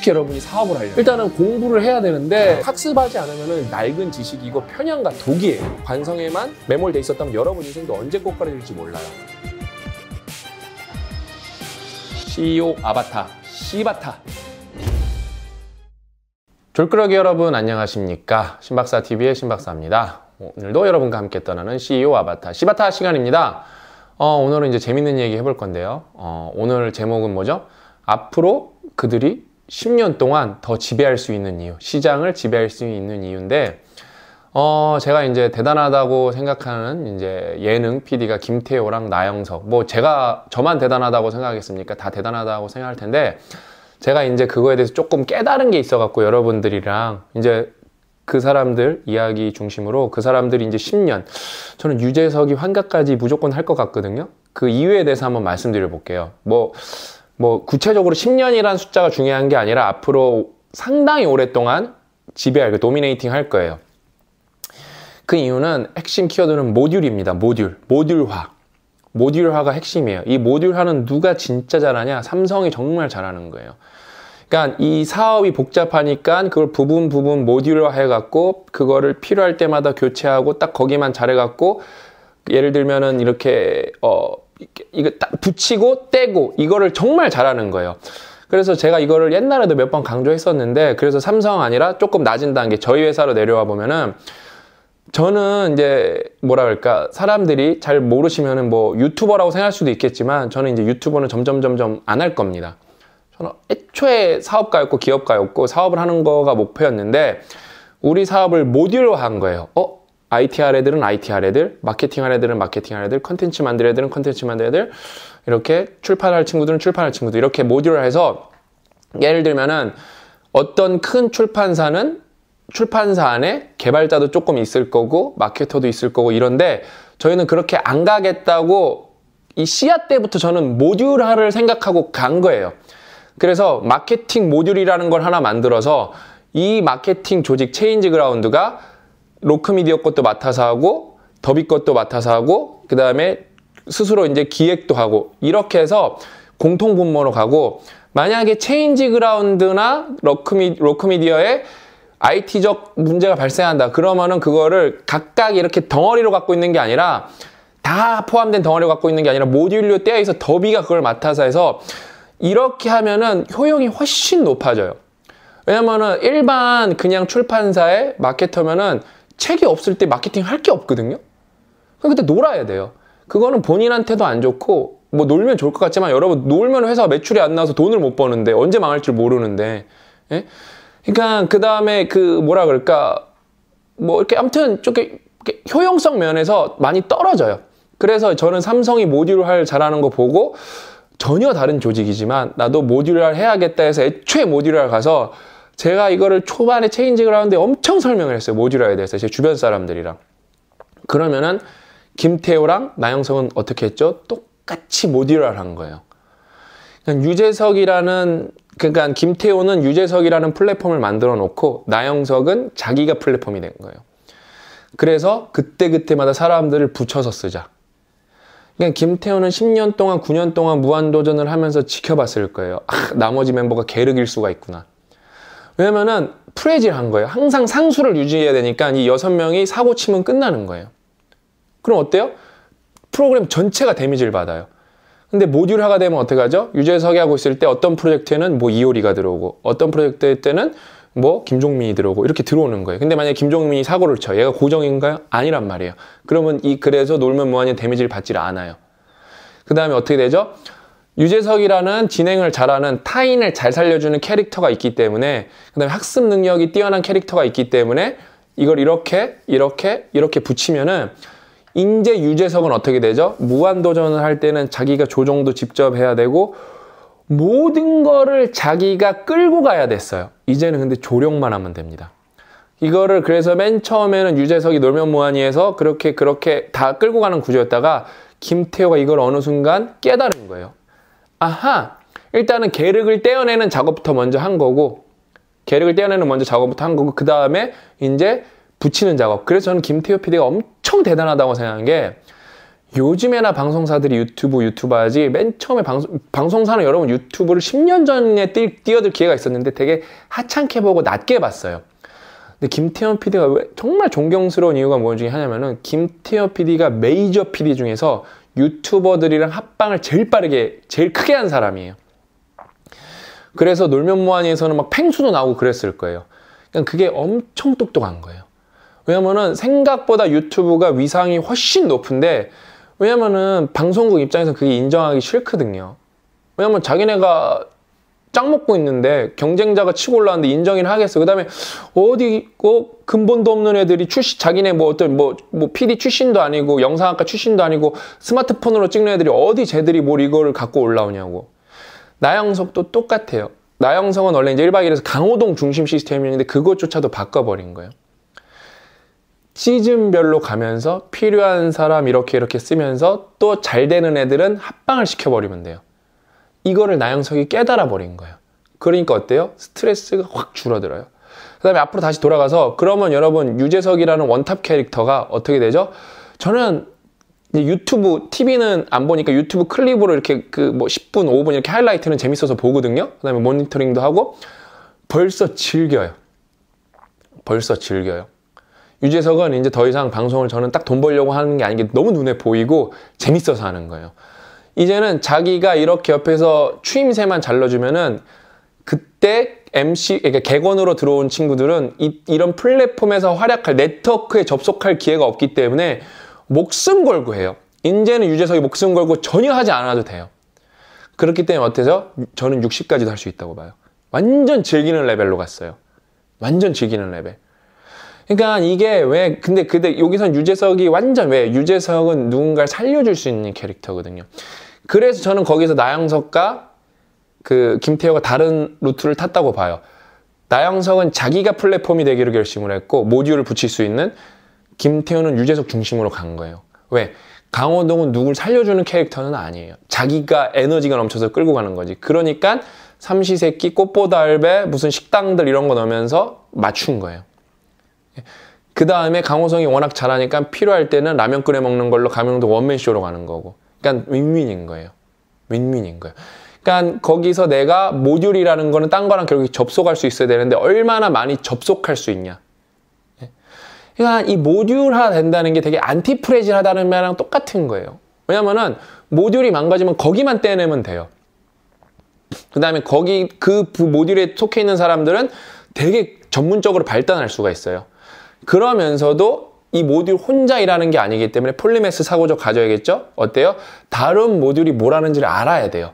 어떻게 여러분이 사업을 하려고 일단은 공부를 해야 되는데 학습하지 않으면 낡은 지식이고 편향과 독이에요 관성에만 매몰돼 있었다면 여러분 인생도 언제 꽃가루질지 몰라요 CEO 아바타 시바타 졸끄러기 여러분 안녕하십니까 신박사TV의 신박사입니다 오늘도 여러분과 함께 떠나는 CEO 아바타 시바타 시간입니다 어, 오늘은 이제 재밌는 얘기 해볼 건데요 어, 오늘 제목은 뭐죠? 앞으로 그들이 10년 동안 더 지배할 수 있는 이유, 시장을 지배할 수 있는 이유인데, 어, 제가 이제 대단하다고 생각하는 이제 예능 PD가 김태호랑 나영석. 뭐 제가, 저만 대단하다고 생각하겠습니까? 다 대단하다고 생각할 텐데, 제가 이제 그거에 대해서 조금 깨달은 게 있어갖고 여러분들이랑 이제 그 사람들 이야기 중심으로 그 사람들이 이제 10년, 저는 유재석이 환각까지 무조건 할 것 같거든요. 그 이유에 대해서 한번 말씀드려 볼게요. 뭐, 뭐 구체적으로 10년이란 숫자가 중요한 게 아니라 앞으로 상당히 오랫동안 지배할, 거, 그 도미네이팅 할 거예요. 그 이유는 핵심 키워드는 모듈입니다. 모듈, 모듈화. 모듈화가 핵심이에요. 이 모듈화는 누가 진짜 잘하냐? 삼성이 정말 잘하는 거예요. 그러니까 이 사업이 복잡하니까 그걸 부분 부분 모듈화 해갖고 그거를 필요할 때마다 교체하고 딱 거기만 잘해갖고 예를 들면은 이렇게 어 이거 딱 붙이고 떼고 이거를 정말 잘하는 거예요. 그래서 제가 이거를 옛날에도 몇 번 강조했었는데 그래서 삼성 아니라 조금 낮은 단계 저희 회사로 내려와 보면은 저는 이제 뭐라 그럴까 사람들이 잘 모르시면은 뭐 유튜버라고 생각할 수도 있겠지만 저는 이제 유튜버는 점점 점점 안 할 겁니다. 저는 애초에 사업가였고 기업가였고 사업을 하는 거가 목표였는데 우리 사업을 모듈화한 거예요. 어 ITR 애들은 ITR 애들, 마케팅할 애들은 마케팅할 애들, 컨텐츠 만들 애들은 컨텐츠 만들 애들, 이렇게 출판할 친구들은 출판할 친구들, 이렇게 모듈화해서 예를 들면은 어떤 큰 출판사는 출판사 안에 개발자도 조금 있을 거고, 마케터도 있을 거고, 이런데 저희는 그렇게 안 가겠다고 이 씨앗 때부터 저는 모듈화를 생각하고 간 거예요. 그래서 마케팅 모듈이라는 걸 하나 만들어서 이 마케팅 조직 체인지 그라운드가 로크미디어 것도 맡아서 하고 더비 것도 맡아서 하고 그 다음에 스스로 이제 기획도 하고 이렇게 해서 공통 분모로 가고 만약에 체인지 그라운드나 로크미, 로크미디어에 IT적 문제가 발생한다. 그러면은 그거를 각각 이렇게 덩어리로 갖고 있는 게 아니라 다 포함된 덩어리로 갖고 있는 게 아니라 모듈로 떼어서 더비가 그걸 맡아서 해서 이렇게 하면은 효용이 훨씬 높아져요. 왜냐면은 일반 그냥 출판사의 마케터면은 책이 없을 때 마케팅 할 게 없거든요. 그때 놀아야 돼요. 그거는 본인한테도 안 좋고 뭐 놀면 좋을 것 같지만 여러분 놀면 회사 매출이 안 나와서 돈을 못 버는데 언제 망할 줄 모르는데 예? 그니까그 다음에 그 뭐라 그럴까 뭐 이렇게 아무튼 조금 효용성 면에서 많이 떨어져요. 그래서 저는 삼성이 모듈할 잘하는 거 보고 전혀 다른 조직이지만 나도 모듈할 해야겠다 해서 애초에 모듈할 가서 제가 이거를 초반에 체인징을 하는데 엄청 설명을 했어요. 모듈화에 대해서 제 주변 사람들이랑. 그러면은 김태호랑 나영석은 어떻게 했죠? 똑같이 모듈화를 한 거예요. 그러 그러니까 유재석이라는 그러니까 김태호는 유재석이라는 플랫폼을 만들어 놓고 나영석은 자기가 플랫폼이 된 거예요. 그래서 그때그때마다 사람들을 붙여서 쓰자. 그냥 그러니까 김태호는 10년 동안, 9년 동안 무한도전을 하면서 지켜봤을 거예요. 아, 나머지 멤버가 계륵일 수가 있구나. 왜냐면은 프레질한 거예요. 항상 상수를 유지해야 되니까 이 여섯 명이 사고 치면 끝나는 거예요. 그럼 어때요? 프로그램 전체가 데미지를 받아요. 근데 모듈화가 되면 어떻게 하죠? 유재 석이하고 있을 때 어떤 프로젝트에는 뭐 이효리가 들어오고 어떤 프로젝트 때는 뭐 김종민이 들어오고 이렇게 들어오는 거예요. 근데 만약에 김종민이 사고를 쳐. 얘가 고정인가요? 아니란 말이에요. 그러면 이 그래서 놀면 뭐하냐 데미지를 받질 않아요. 그 다음에 어떻게 되죠? 유재석이라는 진행을 잘하는 타인을 잘 살려주는 캐릭터가 있기 때문에 그다음에 학습 능력이 뛰어난 캐릭터가 있기 때문에 이걸 이렇게 이렇게 이렇게 붙이면은 인제 유재석은 어떻게 되죠? 무한도전을 할 때는 자기가 조정도 직접 해야 되고 모든 거를 자기가 끌고 가야 됐어요. 이제는 근데 조력만 하면 됩니다. 이거를 그래서 맨 처음에는 유재석이 놀면 뭐하니에서 그렇게 그렇게 다 끌고 가는 구조였다가 김태호가 이걸 어느 순간 깨달은 거예요. 아하! 일단은 계륵을 떼어내는 작업부터 먼저 한 거고 계륵을 떼어내는 먼저 작업부터 한 거고 그 다음에 이제 붙이는 작업. 그래서 저는 김태효 PD가 엄청 대단하다고 생각한게 요즘에나 방송사들이 유튜브 유튜버지 맨 처음에 방송, 방송사는 여러분 유튜브를 10년 전에 띄, 어들 기회가 있었는데 되게 하찮게 보고 낮게 봤어요. 근데 김태현 PD가 왜 정말 존경스러운 이유가 뭔지 하냐면은 김태현 PD가 메이저 PD 중에서 유튜버들이랑 합방을 제일 빠르게, 제일 크게 한 사람이에요. 그래서 놀면 무한에서는막 팽수도 나오고 그랬을 거예요. 그냥 그러니까 그게 엄청 똑똑한 거예요. 왜냐면은 생각보다 유튜브가 위상이 훨씬 높은데 왜냐면은 방송국 입장에서 그게 인정하기 싫거든요. 왜냐면 자기네가 짱 먹고 있는데 경쟁자가 치고 올라왔는데 인정이나 하겠어. 그다음에 어디 어 근본도 없는 애들이 출시 자기네 뭐 어떤 뭐뭐 뭐 PD 출신도 아니고 영상학과 출신도 아니고 스마트폰으로 찍는 애들이 어디 쟤들이 뭘 이거를 갖고 올라오냐고. 나영석도 똑같아요. 나영석은 원래 이제 1박 2일에서 강호동 중심 시스템이었는데 그것조차도 바꿔버린 거예요. 시즌별로 가면서 필요한 사람 이렇게 이렇게 쓰면서 또 잘 되는 애들은 합방을 시켜버리면 돼요. 이거를 나영석이 깨달아 버린 거예요. 그러니까 어때요? 스트레스가 확 줄어들어요. 그 다음에 앞으로 다시 돌아가서 그러면 여러분 유재석이라는 원탑 캐릭터가 어떻게 되죠? 저는 유튜브, TV는 안 보니까 유튜브 클립으로 이렇게 그 뭐 10분, 5분 이렇게 하이라이트는 재밌어서 보거든요. 그 다음에 모니터링도 하고 벌써 즐겨요. 벌써 즐겨요. 유재석은 이제 더 이상 방송을 저는 딱 돈 벌려고 하는 게 아닌 게 너무 눈에 보이고 재밌어서 하는 거예요. 이제는 자기가 이렇게 옆에서 추임새만 잘라주면은 그때 MC, 그러니까 개건으로 들어온 친구들은 이, 이런 플랫폼에서 활약할 네트워크에 접속할 기회가 없기 때문에 목숨 걸고 해요. 인제는 유재석이 목숨 걸고 전혀 하지 않아도 돼요. 그렇기 때문에 어때서 저는 60까지도 할 수 있다고 봐요. 완전 즐기는 레벨로 갔어요. 완전 즐기는 레벨. 그러니까 이게 왜 근데 그때 여기선 유재석이 완전 왜 유재석은 누군가를 살려줄 수 있는 캐릭터거든요. 그래서 저는 거기서 나영석과 그 김태호가 다른 루트를 탔다고 봐요. 나영석은 자기가 플랫폼이 되기로 결심을 했고 모듈을 붙일 수 있는 김태호는 유재석 중심으로 간 거예요. 왜? 강호동은 누굴 살려주는 캐릭터는 아니에요. 자기가 에너지가 넘쳐서 끌고 가는 거지. 그러니까 삼시세끼, 꽃보다알배, 무슨 식당들 이런 거 넣으면서 맞춘 거예요. 그 다음에 강호성이 워낙 잘하니까 필요할 때는 라면 끓여 먹는 걸로 가명도 원맨쇼로 가는 거고. 그러니까 윈윈인 거예요. 윈윈인 거예요. 그러니까 거기서 내가 모듈이라는 거는 딴 거랑 결국 접속할 수 있어야 되는데 얼마나 많이 접속할 수 있냐. 예? 그러니까 이 모듈화 된다는 게 되게 안티프레질하다는 말랑 똑같은 거예요. 왜냐면은 모듈이 망가지면 거기만 떼내면 돼요. 그 다음에 거기 그 모듈에 속해 있는 사람들은 되게 전문적으로 발달할 수가 있어요. 그러면서도 이 모듈 혼자 일하는 게 아니기 때문에 폴리메스 사고적 가져야겠죠? 어때요? 다른 모듈이 뭐라는지를 알아야 돼요.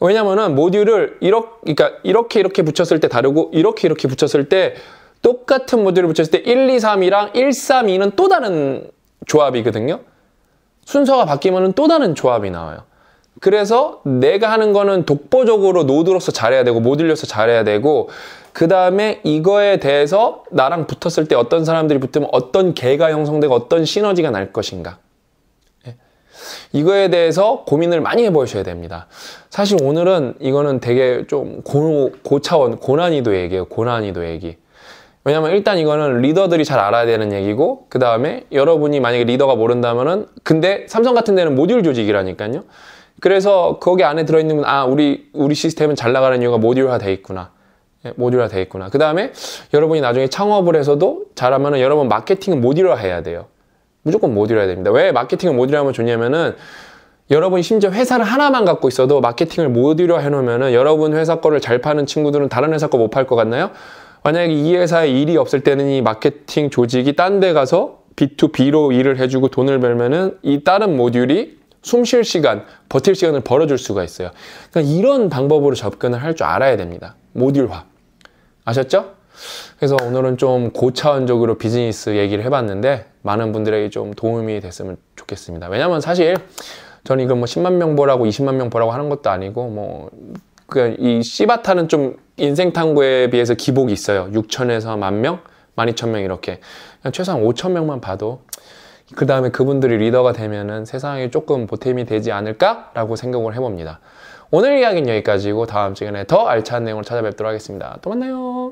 왜냐면은 모듈을 이렇게, 그러니까 이렇게 이렇게 붙였을 때 다르고 이렇게 이렇게 붙였을 때 똑같은 모듈을 붙였을 때 1, 2, 3이랑 1, 3, 2는 또 다른 조합이거든요. 순서가 바뀌면 은또 다른 조합이 나와요. 그래서 내가 하는 거는 독보적으로 노드로서 잘해야 되고 모듈로서 잘해야 되고 그 다음에 이거에 대해서 나랑 붙었을 때 어떤 사람들이 붙으면 어떤 개가 형성되고 어떤 시너지가 날 것인가 예. 이거에 대해서 고민을 많이 해보셔야 됩니다. 사실 오늘은 이거는 되게 좀 고, 고차원, 고난이도 얘기예요. 고난이도 얘기. 왜냐면 일단 이거는 리더들이 잘 알아야 되는 얘기고 그 다음에 여러분이 만약에 리더가 모른다면은 근데 삼성 같은 데는 모듈 조직이라니까요. 그래서 거기 안에 들어있는 아, 우리, 우리 시스템은 잘 나가는 이유가 모듈화 돼 있구나. 예, 모듈화 돼 있구나. 그 다음에 여러분이 나중에 창업을 해서도 잘하면은 여러분 마케팅은 모듈화 해야 돼요. 무조건 모듈화 해야 됩니다. 왜 마케팅을 모듈화 하면 좋냐면은 여러분 심지어 회사를 하나만 갖고 있어도 마케팅을 모듈화 해놓으면은 여러분 회사 거를 잘 파는 친구들은 다른 회사 거 못 팔 것 같나요? 만약에 이 회사에 일이 없을 때는 이 마케팅 조직이 딴 데 가서 B2B로 일을 해주고 돈을 벌면은 이 다른 모듈이 숨쉴 시간, 버틸 시간을 벌어줄 수가 있어요. 그러니까 이런 방법으로 접근을 할 줄 알아야 됩니다. 모듈화. 아셨죠? 그래서 오늘은 좀 고차원적으로 비즈니스 얘기를 해봤는데 많은 분들에게 좀 도움이 됐으면 좋겠습니다. 왜냐면 사실 저는 이거 뭐 10만 명 보라고 20만 명 보라고 하는 것도 아니고 뭐 그 이 씨바타는 좀 인생 탐구에 비해서 기복이 있어요. 6천에서 1만 명, 12,000명 이렇게 최소한 5천 명만 봐도 그 다음에 그분들이 리더가 되면은 세상에 조금 보탬이 되지 않을까라고 생각을 해봅니다. 오늘 이야기는 여기까지고 다음 시간에 더 알찬 내용으로 찾아뵙도록 하겠습니다. 또 만나요.